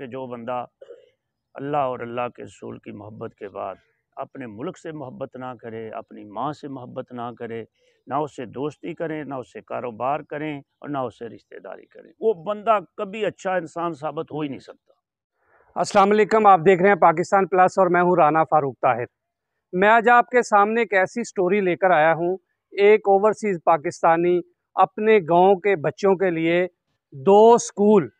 कि जो बंदा अल्लाह और अल्लाह के रसूल की मोहब्बत के बाद अपने मुल्क से मोहब्बत ना करे अपनी माँ से मोहब्बत ना करे ना उससे दोस्ती करें ना उससे कारोबार करें और ना उससे रिश्तेदारी करें वो बंदा कभी अच्छा इंसान साबित हो ही नहीं सकता वालेकुम आप देख रहे हैं पाकिस्तान प्लस और मैं हूँ राना फारूक ताहिर मैं आज आपके सामने एक ऐसी स्टोरी लेकर आया हूँ एक ओवरसीज़ पाकिस्तानी अपने गाँव के बच्चों के लिए दो स्कूल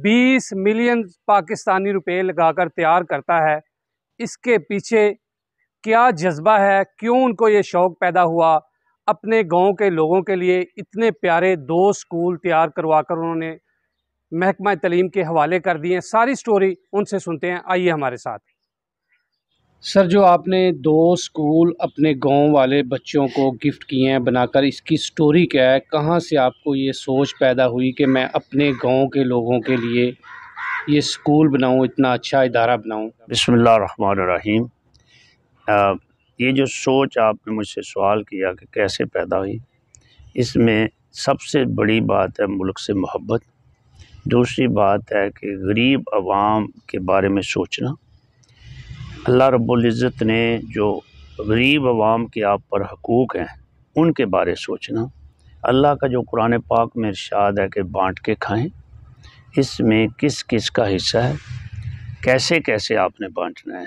20 मिलियन पाकिस्तानी रुपए लगाकर तैयार करता है इसके पीछे क्या जज्बा है क्यों उनको ये शौक़ पैदा हुआ अपने गांव के लोगों के लिए इतने प्यारे दो स्कूल तैयार करवा कर उन्होंने महकमा तलीम के हवाले कर दिए सारी स्टोरी उनसे सुनते हैं आइए हमारे साथ सर जो आपने दो स्कूल अपने गांव वाले बच्चों को गिफ्ट किए हैं बनाकर इसकी स्टोरी क्या है कहाँ से आपको ये सोच पैदा हुई कि मैं अपने गांव के लोगों के लिए ये स्कूल बनाऊँ इतना अच्छा इदारा बनाऊँ बसमीम ये जो सोच आपने मुझसे सवाल किया कि कैसे पैदा हुई इसमें सबसे बड़ी बात है मुल्क से मोहब्बत दूसरी बात है कि गरीब आवाम के बारे में सोचना अल्लाह रब्ज़त ने जो गरीब आवाम के आप पर हकूक़ हैं उनके बारे सोचना अल्लाह का जो कुरान पाक में इर्शाद है कि बाँट के खाएँ इसमें किस किस का हिस्सा है कैसे कैसे आपने बाँटना है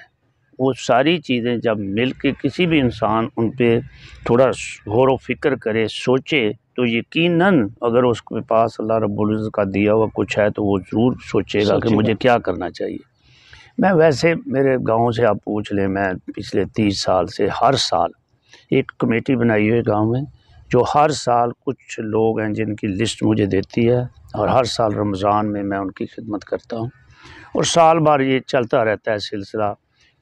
वो सारी चीज़ें जब मिल के किसी भी इंसान उन पर थोड़ा गौर फिक्र करे सोचे तो यकीन अगर उसके पास अल्लाह रब्ज़त का दिया हुआ कुछ है तो वो ज़रूर सोचेगा कि मुझे क्या करना चाहिए मैं वैसे मेरे गांव से आप पूछ लें मैं पिछले तीस साल से हर साल एक कमेटी बनाई हुई गांव में जो हर साल कुछ लोग हैं जिनकी लिस्ट मुझे देती है और हर साल रमज़ान में मैं उनकी खिदमत करता हूँ और साल भर ये चलता रहता है सिलसिला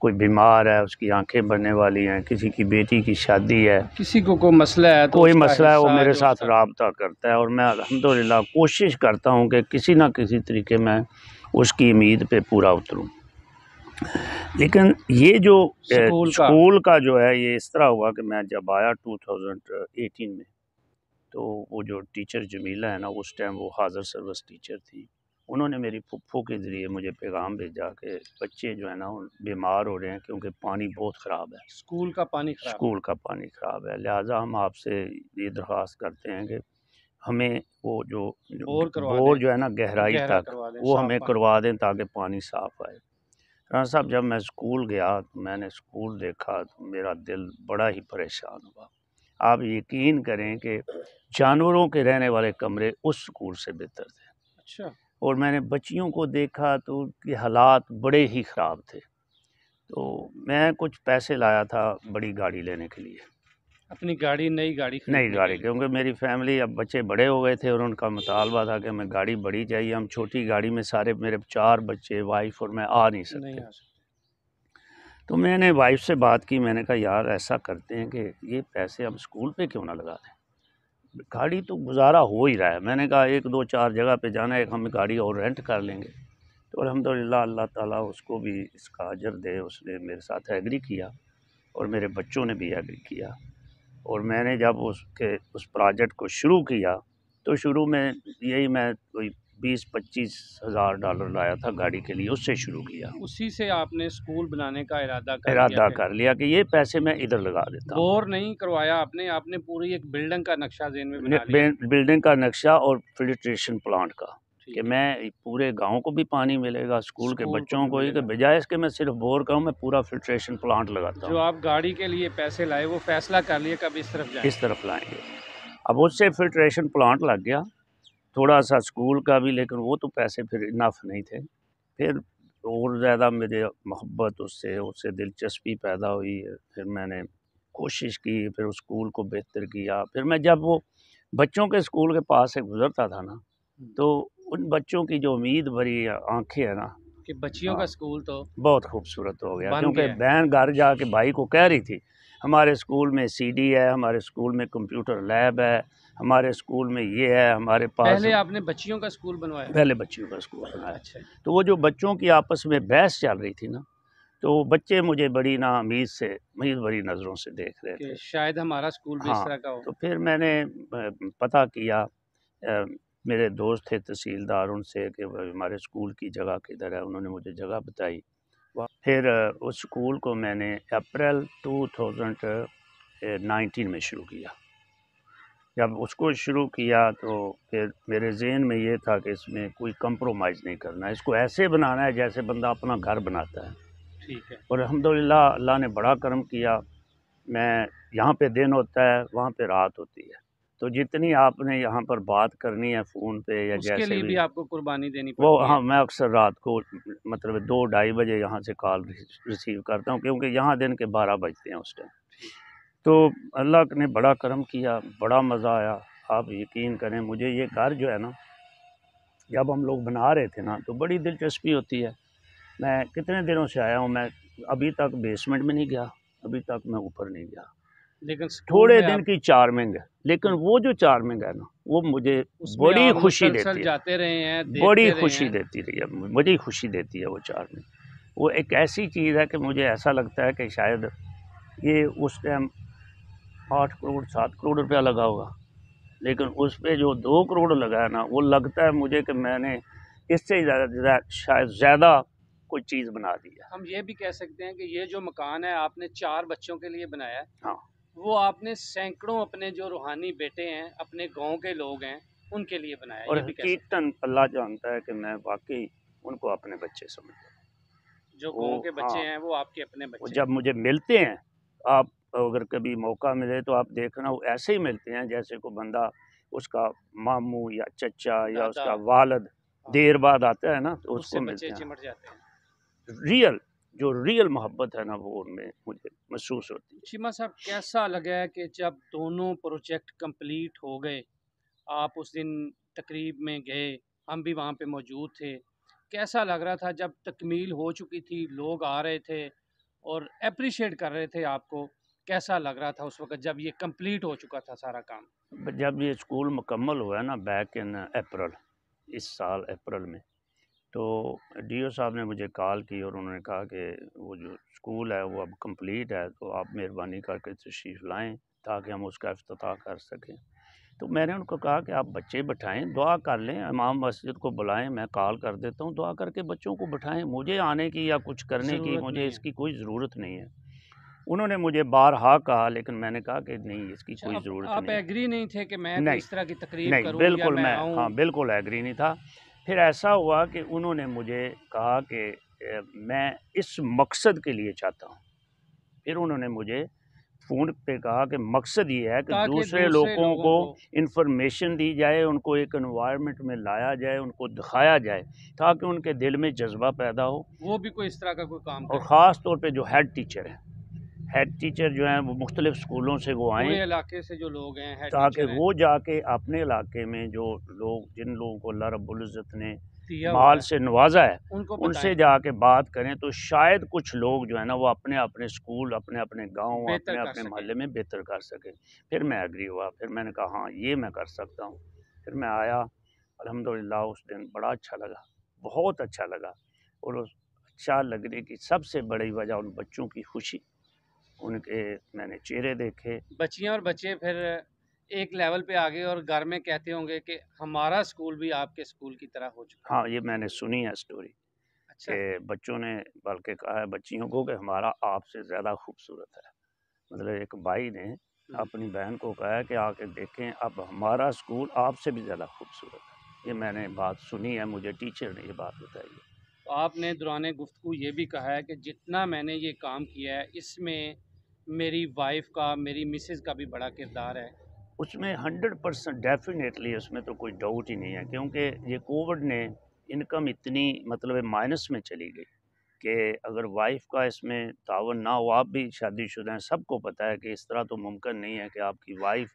कोई बीमार है उसकी आंखें बनने वाली हैं किसी की बेटी की शादी है किसी को कोई मसला है तो कोई मसला है वो मेरे साथ रबता करता है और मैं अलहमदिल्ला कोशिश करता हूँ कि किसी ना किसी तरीके में उसकी उम्मीद पे पूरा उतरूँ लेकिन ये जो स्कूल का।, का जो है ये इस तरह हुआ कि मैं जब आया 2018 में तो वो जो टीचर जमीला है ना उस टाइम वो हाज़र सर्विस टीचर थी उन्होंने मेरी फुफ्फू के ज़रिए मुझे पैगाम भेजा कि बच्चे जो है ना बीमार हो रहे हैं क्योंकि पानी बहुत ख़राब है स्कूल का पानी खराब स्कूल का पानी ख़राब है लिहाजा हम आपसे ये दरख्वास्त करते हैं कि हमें वो जो बोर, बोर जो है ना गहराई तक वो हमें करवा दें ताकि पानी साफ़ आए डॉक्टर हाँ साहब जब मैं स्कूल गया तो मैंने स्कूल देखा तो मेरा दिल बड़ा ही परेशान हुआ आप यकीन करें कि जानवरों के रहने वाले कमरे उस स्कूल से बेहतर थे अच्छा और मैंने बच्चियों को देखा तो उनके हालात बड़े ही ख़राब थे तो मैं कुछ पैसे लाया था बड़ी गाड़ी लेने के लिए अपनी गाड़ी नई गाड़ी नई गाड़ी क्योंकि मेरी फैमिली अब बच्चे बड़े हो गए थे और उनका मुतालबा था कि हमें गाड़ी बड़ी चाहिए हम छोटी गाड़ी में सारे मेरे चार बच्चे वाइफ और मैं आ नहीं सकते तो मैंने वाइफ से बात की मैंने कहा यार ऐसा करते हैं कि ये पैसे हम स्कूल पे क्यों ना लगा दें गाड़ी तो गुजारा हो ही रहा है मैंने कहा एक दो चार जगह पे जाना है हम गाड़ी और रेंट कर लेंगे तो अलहमदिल्ला अल्लाह ताला उसको भी इसका अजर दे उसने मेरे साथ एग्री किया और मेरे बच्चों ने भी एग्री किया और मैंने जब उसके उस प्रोजेक्ट को शुरू किया तो शुरू में यही मैं कोई बीस पच्चीस हज़ार डॉलर लाया था गाड़ी के लिए उससे शुरू किया उसी से आपने स्कूल बनाने का इरादा कर इरादा कर लिया कि ये पैसे मैं इधर लगा देता और नहीं करवाया आपने आपने पूरी एक बिल्डिंग का नक्शा जेन में बिल्डिंग का नक्शा और फिल्ट्रेशन प्लांट का कि मैं पूरे गांव को भी पानी मिलेगा स्कूल के बच्चों को ही तो बजाय इसके मैं सिर्फ बोर का हूँ मैं पूरा फिल्ट्रेशन प्लांट लगाता हूँ जो आप गाड़ी के लिए पैसे लाए वो फैसला कर लिए कब इस तरफ जाए इस तरफ लाएंगे अब उससे फिल्ट्रेशन प्लांट लग गया थोड़ा सा स्कूल का भी लेकिन वो तो पैसे फिर इनफ नहीं थे फिर और ज़्यादा मेरे मोहब्बत उससे उससे दिलचस्पी पैदा हुई फिर मैंने कोशिश की फिर उस स्कूल को बेहतर किया फिर मैं जब वो बच्चों के स्कूल के पास से गुज़रता था ना तो उन बच्चों की जो उम्मीद भरी आंखें है ना कि बच्चियों का हाँ। स्कूल तो बहुत खूबसूरत हो गया क्योंकि बहन घर जाके भाई को कह रही थी हमारे स्कूल में सीडी है हमारे स्कूल में कंप्यूटर लैब है हमारे स्कूल में ये है हमारे पास पहले आपने बच्चियों का स्कूल बनवाया पहले बच्चियों का स्कूल बनाया अच्छा तो वो जो बच्चों की आपस में बहस चल रही थी ना तो बच्चे मुझे बड़ी ना उम्मीद से उम्मीद भरी नज़रों से देख रहे थे शायद हमारा स्कूल भी हाँ, इस तरह का हो तो फिर मैंने पता किया मेरे दोस्त थे तहसीलदार उनसे कि हमारे स्कूल की जगह किधर है उन्होंने मुझे जगह बताई फिर उस स्कूल को मैंने अप्रैल 2019 में शुरू किया जब उसको शुरू किया तो फिर मेरे जहन में ये था कि इसमें कोई कंप्रोमाइज़ नहीं करना इसको ऐसे बनाना है जैसे बंदा अपना घर बनाता है ठीक है और अलहमदिल्ला अल्लाह ने बड़ा करम किया मैं यहाँ पे दिन होता है वहाँ पे रात होती है तो जितनी आपने यहाँ पर बात करनी है फ़ोन पे या उसके जैसे लिए भी, भी आपको कुर्बानी देनी वो हाँ मैं अक्सर रात को मतलब दो ढाई बजे यहाँ से कॉल रिसीव करता हूँ क्योंकि यहाँ दिन के बारह बजते हैं उस टाइम तो अल्लाह ने बड़ा करम किया बड़ा मज़ा आया आप यकीन करें मुझे ये घर जो है ना जब हम लोग बना रहे थे ना तो बड़ी दिलचस्पी होती है मैं कितने दिनों से आया हूँ मैं अभी तक बेसमेंट में नहीं गया अभी तक मैं ऊपर नहीं गया लेकिन थोड़े दिन की चार्मिंग है लेकिन वो जो चार्मिंग है ना वो मुझे बड़ी खुशी देती है जाते रहे हैं बड़ी खुशी हैं। देती रही है बड़ी खुशी देती है वो चार्मिंग वो एक ऐसी चीज़ है कि मुझे ऐसा लगता है कि शायद ये उस टाइम आठ करोड़ सात करोड़ रुपया लगा होगा लेकिन उस पर जो दो करोड़ लगा है ना वो लगता है मुझे कि मैंने इससे ज़्यादा शायद ज़्यादा कोई चीज़ बना दी है हम ये भी कह सकते हैं कि ये जो मकान है आपने चार बच्चों के लिए बनाया है हाँ वो आपने सैकड़ों अपने जो रूहानी बेटे हैं अपने गांव के लोग हैं उनके लिए बनाया और कीर्तन अल्लाह जानता है कि मैं वाकई उनको अपने बच्चे समझता हूँ जो गांव के बच्चे हाँ, हैं वो आपके अपने बच्चे जब मुझे मिलते हैं आप अगर कभी मौका मिले तो आप देखना वो ऐसे ही मिलते हैं जैसे को बंदा उसका मामू या चचा या उसका वालद हाँ। देर बाद आता है ना तो उसको मिलते हैं रियल जो रियल मोहब्बत है ना वो उनमें मुझे महसूस होती है शिमा साहब कैसा लगा है कि जब दोनों प्रोजेक्ट कंप्लीट हो गए आप उस दिन तकरीब में गए हम भी वहाँ पे मौजूद थे कैसा लग रहा था जब तकमील हो चुकी थी लोग आ रहे थे और अप्रिशिएट कर रहे थे आपको कैसा लग रहा था उस वक्त जब ये कंप्लीट हो चुका था सारा काम जब ये स्कूल मुकम्मल हुआ ना बैक इन अप्रैल इस साल अप्रैल में तो डी ओ साहब ने मुझे कॉल की और उन्होंने कहा कि वो जो स्कूल है वो अब कंप्लीट है तो आप मेहरबानी करके तशरीफ़ लाएँ ताकि हम उसका अफ्ताह कर सकें तो मैंने उनको कहा कि आप बच्चे बैठाएं दुआ कर लें इमाम मस्जिद को बुलाएं मैं कॉल कर देता हूं दुआ करके बच्चों को बैठाएं मुझे आने की या कुछ करने की मुझे इसकी कोई ज़रूरत नहीं है उन्होंने मुझे बार हा कहा लेकिन मैंने कहा कि नहीं इसकी अच्छा, कोई ज़रूरत नहीं आप एग्री नहीं थे कि मैं इस तरह की तकरीर नहीं बिल्कुल मैं हाँ बिल्कुल एग्री नहीं था फिर ऐसा हुआ कि उन्होंने मुझे कहा कि मैं इस मकसद के लिए चाहता हूँ फिर उन्होंने मुझे फ़ोन पे कहा कि मकसद ये है कि दूसरे, दूसरे लोगों को इन्फॉर्मेशन दी जाए उनको एक एनवायरनमेंट में लाया जाए उनको दिखाया जाए ताकि उनके दिल में जज्बा पैदा हो वो भी कोई इस तरह का कोई काम और ख़ास तौर पे जो हेड टीचर है हेड टीचर जो हैं वो मुख्तलिफ स्कूलों से वो आएँ इलाके से जो लोग हैं ताकि वो जाके अपने इलाके में जो लोग जिन लोगों को अल्लाह रब्ज़त ने माल से नवाजा है उनसे जाके बात करें तो शायद कुछ लोग जो है ना वो अपने अपने स्कूल अपने अपने गांव अपने अपने मोहल्ले में बेहतर कर सकें फिर मैं एग्री हुआ फिर मैंने कहा हाँ ये मैं कर सकता हूँ फिर मैं आया अल्हम्दुलिल्लाह उस दिन बड़ा अच्छा लगा बहुत अच्छा लगा और उस अच्छा लगने की सबसे बड़ी वजह उन बच्चों की खुशी उनके मैंने चेहरे देखे बच्चियाँ और बच्चे फिर एक लेवल पे आ गए और घर में कहते होंगे कि हमारा स्कूल भी आपके स्कूल की तरह हो चुका हाँ ये मैंने सुनी है स्टोरी अच्छा बच्चों ने बल्कि कहा है बच्चियों को कि हमारा आपसे ज़्यादा खूबसूरत है मतलब एक भाई ने हम्म। अपनी बहन को कहा कि आके देखें अब हमारा स्कूल आपसे भी ज़्यादा खूबसूरत है ये मैंने हम्म। बात सुनी है मुझे टीचर ने ये बात बताई है आपने दौरान गुफ्तु ये भी कहा है कि जितना मैंने ये काम किया है इसमें मेरी वाइफ का मेरी मिसेज का भी बड़ा किरदार है उसमें हंड्रेड परसेंट डेफिनेटली उसमें तो कोई डाउट ही नहीं है क्योंकि ये कोविड ने इनकम इतनी मतलब माइनस में चली गई कि अगर वाइफ का इसमें तावन ना हो आप भी शादीशुदा हैं सबको पता है कि इस तरह तो मुमकिन नहीं है कि आपकी वाइफ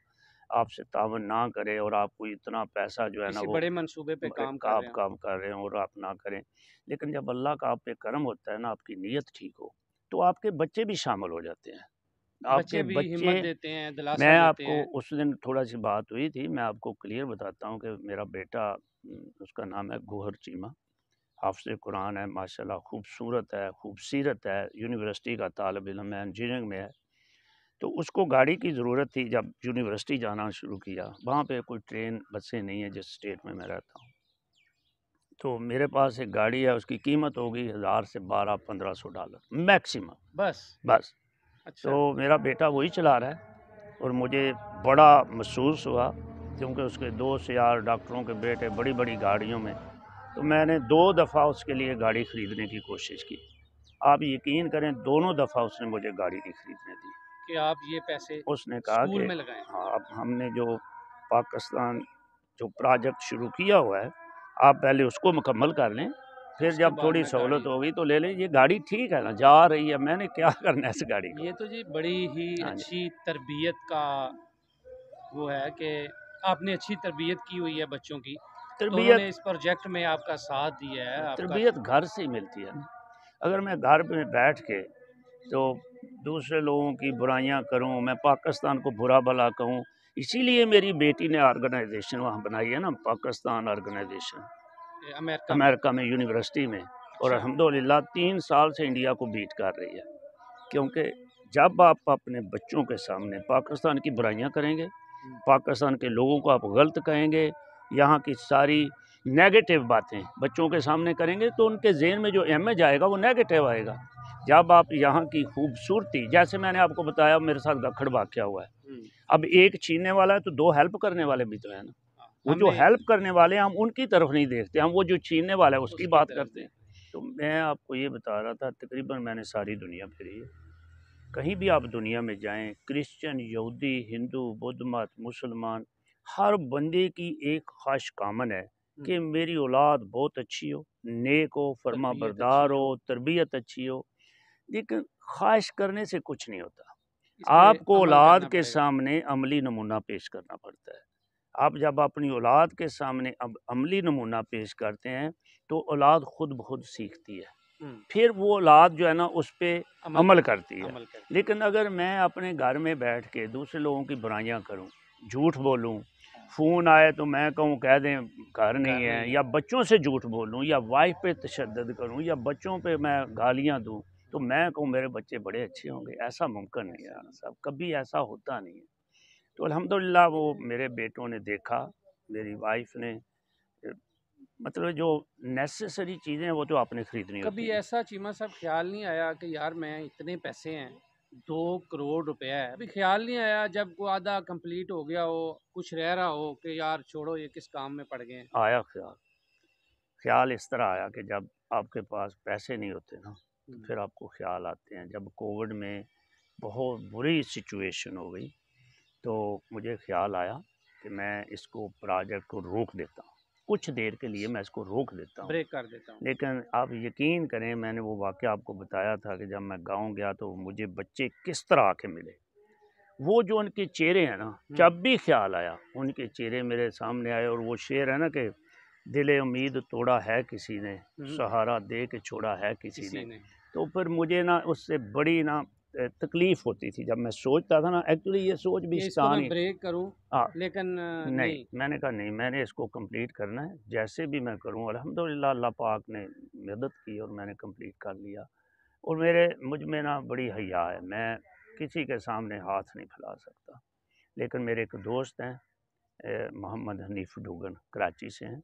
आपसे तावन ना करे और आपको इतना पैसा जो है ना वो बड़े मंसूबे पे काम कर आप काम कर रहे हैं और आप ना करें लेकिन जब अल्लाह का आप पे करम होता है ना आपकी नीयत ठीक हो तो आपके बच्चे भी शामिल हो जाते हैं आपके बच्चे देते हैं मैं मैं आपको हैं। उस दिन थोड़ा सी बात हुई थी मैं आपको क्लियर बताता हूँ कि मेरा बेटा उसका नाम है गोहर चीमा हाफ कुरान है माशाल्लाह खूबसूरत है खूबसूरत है यूनिवर्सिटी का तालब इलम है इंजीनियरिंग में है तो उसको गाड़ी की ज़रूरत थी जब यूनिवर्सिटी जाना शुरू किया वहाँ पर कोई ट्रेन बसें नहीं है जिस स्टेट में मैं रहता हूँ तो मेरे पास एक गाड़ी है उसकी कीमत होगी हज़ार से बारह पंद्रह सौ डॉलर मैक्सिमम बस बस अच्छा। तो मेरा बेटा वही चला रहा है और मुझे बड़ा महसूस हुआ क्योंकि उसके दोस्त यार डॉक्टरों के बेटे बड़ी बड़ी गाड़ियों में तो मैंने दो दफ़ा उसके लिए गाड़ी ख़रीदने की कोशिश की आप यकीन करें दोनों दफ़ा उसने मुझे गाड़ी नहीं ख़रीदने दी कि आप ये पैसे उसने कहा कि आप हाँ, अब हमने जो पाकिस्तान जो प्रोजेक्ट शुरू किया हुआ है आप पहले उसको मुकम्मल कर लें फिर जब थोड़ी सहूलत होगी तो ले लें ये गाड़ी ठीक है ना जा रही है मैंने क्या करना है इस गाड़ी को ये तो जी बड़ी ही हाँ अच्छी तरबियत का वो है कि आपने अच्छी तरबियत की हुई है बच्चों की तो तरबियत तो इस प्रोजेक्ट में आपका साथ दिया है तरबियत घर से ही मिलती है अगर मैं घर में बैठ के तो दूसरे लोगों की बुराइयाँ करूँ मैं पाकिस्तान को बुरा भला कहूँ इसीलिए मेरी बेटी ने ऑर्गेनाइजेशन वहाँ बनाई है ना पाकिस्तान ऑर्गेनाइजेशन अमेरिका अमेरिका में यूनिवर्सिटी में और अच्छा। अलहमदिल्ला तीन साल से इंडिया को बीट कर रही है क्योंकि जब आप अपने बच्चों के सामने पाकिस्तान की बुराइयाँ करेंगे हम्म। पाकिस्तान के लोगों को आप गलत कहेंगे यहाँ की सारी नेगेटिव बातें बच्चों के सामने करेंगे तो उनके जेन में जो एमेज आएगा वो नेगेटिव आएगा जब आप यहाँ की खूबसूरती जैसे मैंने आपको बताया मेरे साथ गखड़ वाक्य हुआ है हम्म। अब एक छीनने वाला है तो दो हेल्प करने वाले भी तो है ना वो जो हेल्प करने वाले हैं हम उनकी तरफ नहीं देखते हम वो जो छीनने वाला है उसकी बात करते हैं तो मैं आपको ये बता रहा था तकरीबन मैंने सारी दुनिया फिरी है कहीं भी आप दुनिया में जाएं क्रिश्चियन यहूदी हिंदू बुद्ध मत मुसलमान हर बंदे की एक ख्वाहिश कामन है हम्म। कि मेरी औलाद बहुत अच्छी हो नेक हो फर्मा बरदार हो तरबियत अच्छी हो लेकिन ख्वाहिश करने से कुछ नहीं होता आपको औलाद के सामने अमली नमूना पेश करना पड़ता है आप जब अपनी औलाद के सामने अब अमली नमूना पेश करते हैं तो औलाद ख़ुद ब खुद सीखती है फिर वो औलाद जो है ना उस पर अमल, अमल करती है अमल लेकिन अगर मैं अपने घर में बैठ के दूसरे लोगों की बुराइयाँ करूँ झूठ बोलूँ हाँ। फ़ोन आए तो मैं कहूँ कह दें घर नहीं है या बच्चों से झूठ बोलूँ या वाइफ पे तशद करूँ या बच्चों पे मैं गालियाँ दूँ तो मैं कहूँ मेरे बच्चे बड़े अच्छे होंगे ऐसा मुमकिन नहीं है साहब कभी ऐसा होता नहीं है तो अल्हम्दुलिल्लाह वो मेरे बेटों ने देखा मेरी वाइफ ने मतलब जो नेसेसरी चीज़ें वो तो आपने ख़रीदनी कभी ऐसा चीमा साहब ख्याल नहीं आया कि यार मैं इतने पैसे हैं दो करोड़ रुपया है अभी ख्याल नहीं आया जब वो आधा कंप्लीट हो गया हो कुछ रह रहा हो कि यार छोड़ो ये किस काम में पड़ गए आया ख्याल ख्याल इस तरह आया कि जब आपके पास पैसे नहीं होते ना तो हम्म। फिर आपको ख्याल आते हैं जब कोविड में बहुत बुरी सिचुएशन हो गई तो मुझे ख्याल आया कि मैं इसको प्रोजेक्ट को रोक देता हूँ कुछ देर के लिए मैं इसको रोक देता हूँ ब्रेक कर देता हूँ लेकिन आप यकीन करें मैंने वो वाक़ आपको बताया था कि जब मैं गाँव गया तो मुझे बच्चे किस तरह आके मिले वो जो उनके चेहरे हैं ना हम्म। जब भी ख्याल आया उनके चेहरे मेरे सामने आए और वो शेर है ना कि दिले उम्मीद तोड़ा है किसी ने हम्म। सहारा दे के छोड़ा है किसी, किसी ने।, ने तो फिर मुझे ना उससे बड़ी ना तकलीफ़ होती थी जब मैं सोचता था ना एक्चुअली ये सोच भी स्थान ब्रेक करूं हाँ। लेकिन नहीं, नहीं मैंने कहा नहीं मैंने इसको कंप्लीट करना है जैसे भी मैं करूं अल्हम्दुलिल्लाह अल्लाह पाक ने मदद की और मैंने कंप्लीट कर लिया और मेरे मुझ में ना बड़ी हया है मैं किसी के सामने हाथ नहीं फैला सकता लेकिन मेरे एक दोस्त हैं मोहम्मद हनीफ डूगन कराची से हैं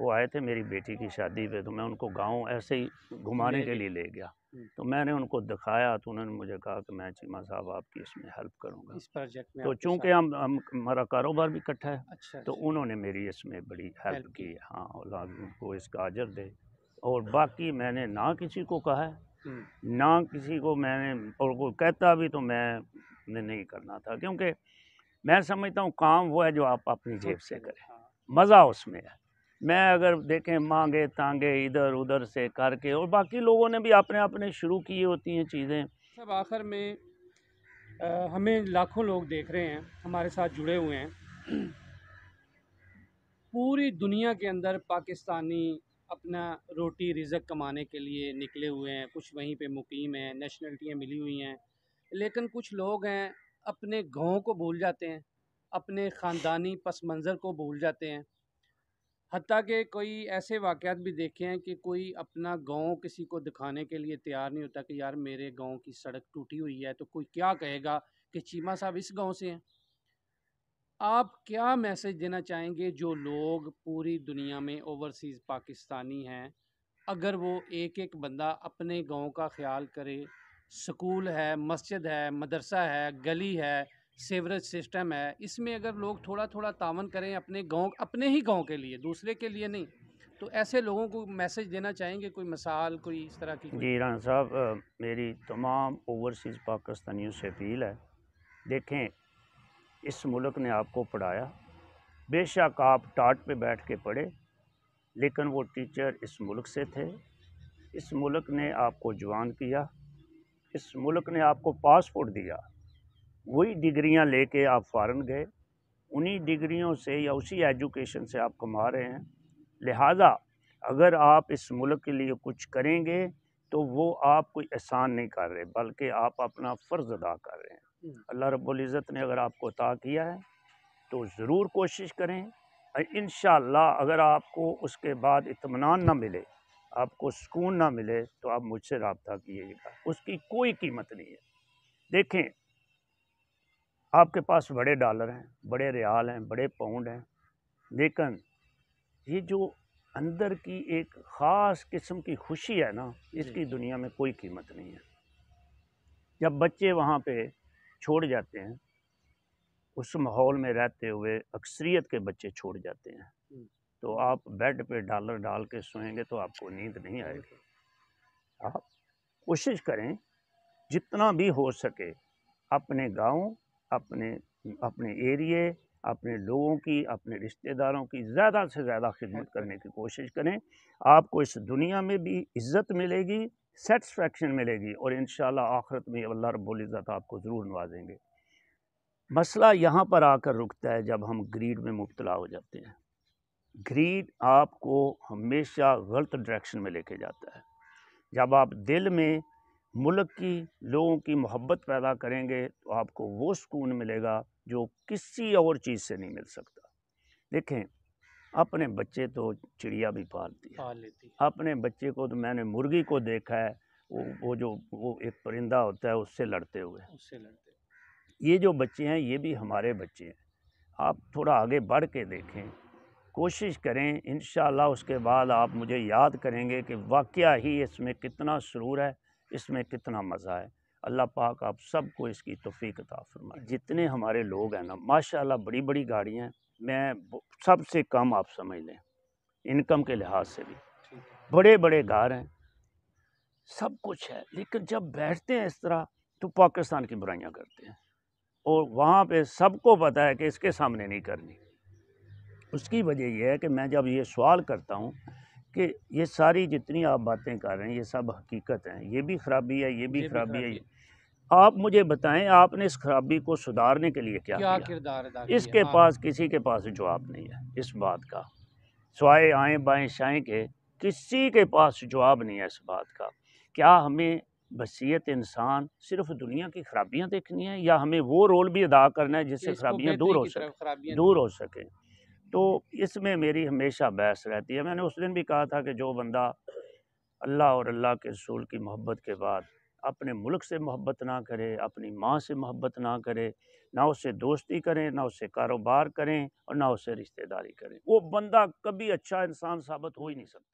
वो आए थे मेरी बेटी की शादी पे तो मैं उनको गांव ऐसे ही घुमाने के लिए ले गया तो मैंने उनको दिखाया तो उन्होंने मुझे कहा कि मैं चीमा साहब आपकी इसमें हेल्प करूँगा इस प्रोजेक्ट में तो चूँकि हम हम हमारा कारोबार भी इकट्ठा है अच्छा, तो अच्छा। उन्होंने मेरी इसमें बड़ी हेल्प की हाँ औलाद उनको इसका अजर दे और बाकी मैंने ना किसी को कहा है ना किसी को मैंने और कोई कहता भी तो मैं नहीं करना था क्योंकि मैं समझता हूँ काम वो है जो आप अपनी जेब से करें हाँ। मज़ा उसमें है मैं अगर देखें मांगे तांगे इधर उधर से करके और बाकी लोगों ने भी अपने अपने शुरू किए होती हैं चीज़ें सब आखिर में आ, हमें लाखों लोग देख रहे हैं हमारे साथ जुड़े हुए हैं पूरी दुनिया के अंदर पाकिस्तानी अपना रोटी रिजक कमाने के लिए निकले हुए हैं कुछ वहीं पे मुकीम हैं नेशनलिटियाँ मिली हुई हैं लेकिन कुछ लोग हैं अपने गाँव को भूल जाते हैं अपने ख़ानदानी पस मंज़र को भूल जाते हैं हती के कोई ऐसे वाक़ात भी देखे हैं कि कोई अपना गांव किसी को दिखाने के लिए तैयार नहीं होता कि यार मेरे गांव की सड़क टूटी हुई है तो कोई क्या कहेगा कि चीमा साहब इस गांव से हैं आप क्या मैसेज देना चाहेंगे जो लोग पूरी दुनिया में ओवरसीज़ पाकिस्तानी हैं अगर वो एक एक बंदा अपने गांव का ख्याल करे स्कूल है मस्जिद है मदरसा है गली है सेवरेज सिस्टम है इसमें अगर लोग थोड़ा थोड़ा तावन करें अपने गांव अपने ही गांव के लिए दूसरे के लिए नहीं तो ऐसे लोगों को मैसेज देना चाहेंगे कोई मिसाल कोई इस तरह की जी राना साहब मेरी तमाम ओवरसीज़ पाकिस्तानियों से अपील है देखें इस मुल्क ने आपको पढ़ाया बेशक आप टाट पे बैठ के पढ़े लेकिन वो टीचर इस मुल्क से थे इस मुल्क ने आपको जवान किया इस मुल्क ने आपको पासपोर्ट दिया वही डिग्रियां लेके आप फ़ारन गए उन्हीं डिग्रियों से या उसी एजुकेशन से आप कमा रहे हैं लिहाजा अगर आप इस मुल्क के लिए कुछ करेंगे तो वो आप कोई एहसान नहीं कर रहे बल्कि आप अपना फ़र्ज़ अदा कर रहे हैं हम्म। अल्लाह रब्ज़त ने अगर आपको अता किया है तो ज़रूर कोशिश करें इन अगर आपको उसके बाद इतमान ना मिले आपको सुकून ना मिले तो आप मुझसे रबता कीजिएगा उसकी कोई कीमत नहीं है देखें आपके पास बड़े डॉलर हैं बड़े रियाल हैं बड़े पाउंड हैं लेकिन ये जो अंदर की एक ख़ास किस्म की खुशी है ना इसकी दुनिया में कोई कीमत नहीं है जब बच्चे वहाँ पे छोड़ जाते हैं उस माहौल में रहते हुए अक्सरियत के बच्चे छोड़ जाते हैं तो आप बेड पे डॉलर डाल के सोएंगे तो आपको नींद नहीं हाँ आएगी आप कोशिश करें जितना भी हो सके अपने गांव अपने अपने एरिए अपने लोगों की अपने रिश्तेदारों की ज़्यादा से ज़्यादा खिदमत अच्छा। करने की कोशिश करें आपको इस दुनिया में भी इज़्ज़त मिलेगी सेटिसफेक्शन मिलेगी और इन आखरत में अल्लाह रबुल्ज़त आपको ज़रूर नवाजेंगे मसला यहाँ पर आकर रुकता है जब हम ग्रीड में मुबतला हो जाते हैं ग्रीड आपको हमेशा गलत डायरेक्शन में लेके जाता है जब आप दिल में मुल्क की लोगों की मोहब्बत पैदा करेंगे तो आपको वो सुकून मिलेगा जो किसी और चीज़ से नहीं मिल सकता देखें अपने बच्चे तो चिड़िया भी पालती है लेती अपने बच्चे को तो मैंने मुर्गी को देखा है वो वो जो वो एक परिंदा होता है उससे लड़ते हुए उससे लड़ते ये जो बच्चे हैं ये भी हमारे बच्चे हैं आप थोड़ा आगे बढ़ के देखें कोशिश करें इन उसके बाद आप मुझे याद करेंगे कि वाक़ ही इसमें कितना सुरूर है इसमें कितना मज़ा है अल्लाह पाक आप सबको इसकी तोफ़ी अता फरमाए जितने हमारे लोग हैं ना माशाल्लाह बड़ी बड़ी गाड़ियाँ मैं सबसे कम आप समझ लें इनकम के लिहाज से भी बड़े बड़े घर हैं सब कुछ है लेकिन जब बैठते हैं इस तरह तो पाकिस्तान की बुराइयाँ करते हैं और वहाँ पे सबको पता है कि इसके सामने नहीं करनी उसकी वजह यह है कि मैं जब ये सवाल करता हूँ कि ये सारी जितनी आप बातें कर रहे हैं ये सब हकीकत हैं ये भी खराबी है ये भी खराबी है आप मुझे बताएं आपने इस खराबी को सुधारने के लिए क्या, क्या किरदार इसके हाँ। पास किसी के पास जवाब नहीं है इस बात का स्वाए आए बाएं शाएँ के किसी के पास जवाब नहीं है इस बात का क्या हमें बसीत इंसान सिर्फ दुनिया की खराबियाँ देखनी है या हमें वो रोल भी अदा करना है जिससे खराबियाँ दूर हो सके दूर हो सके तो इसमें मेरी हमेशा बहस रहती है मैंने उस दिन भी कहा था कि जो बंदा अल्लाह और अल्लाह के रसूल की मोहब्बत के बाद अपने मुल्क से मोहब्बत ना करे अपनी माँ से मोहब्बत ना करे ना उससे दोस्ती करें ना उससे कारोबार करें और ना उससे रिश्तेदारी करें वो बंदा कभी अच्छा इंसान साबित हो ही नहीं सकता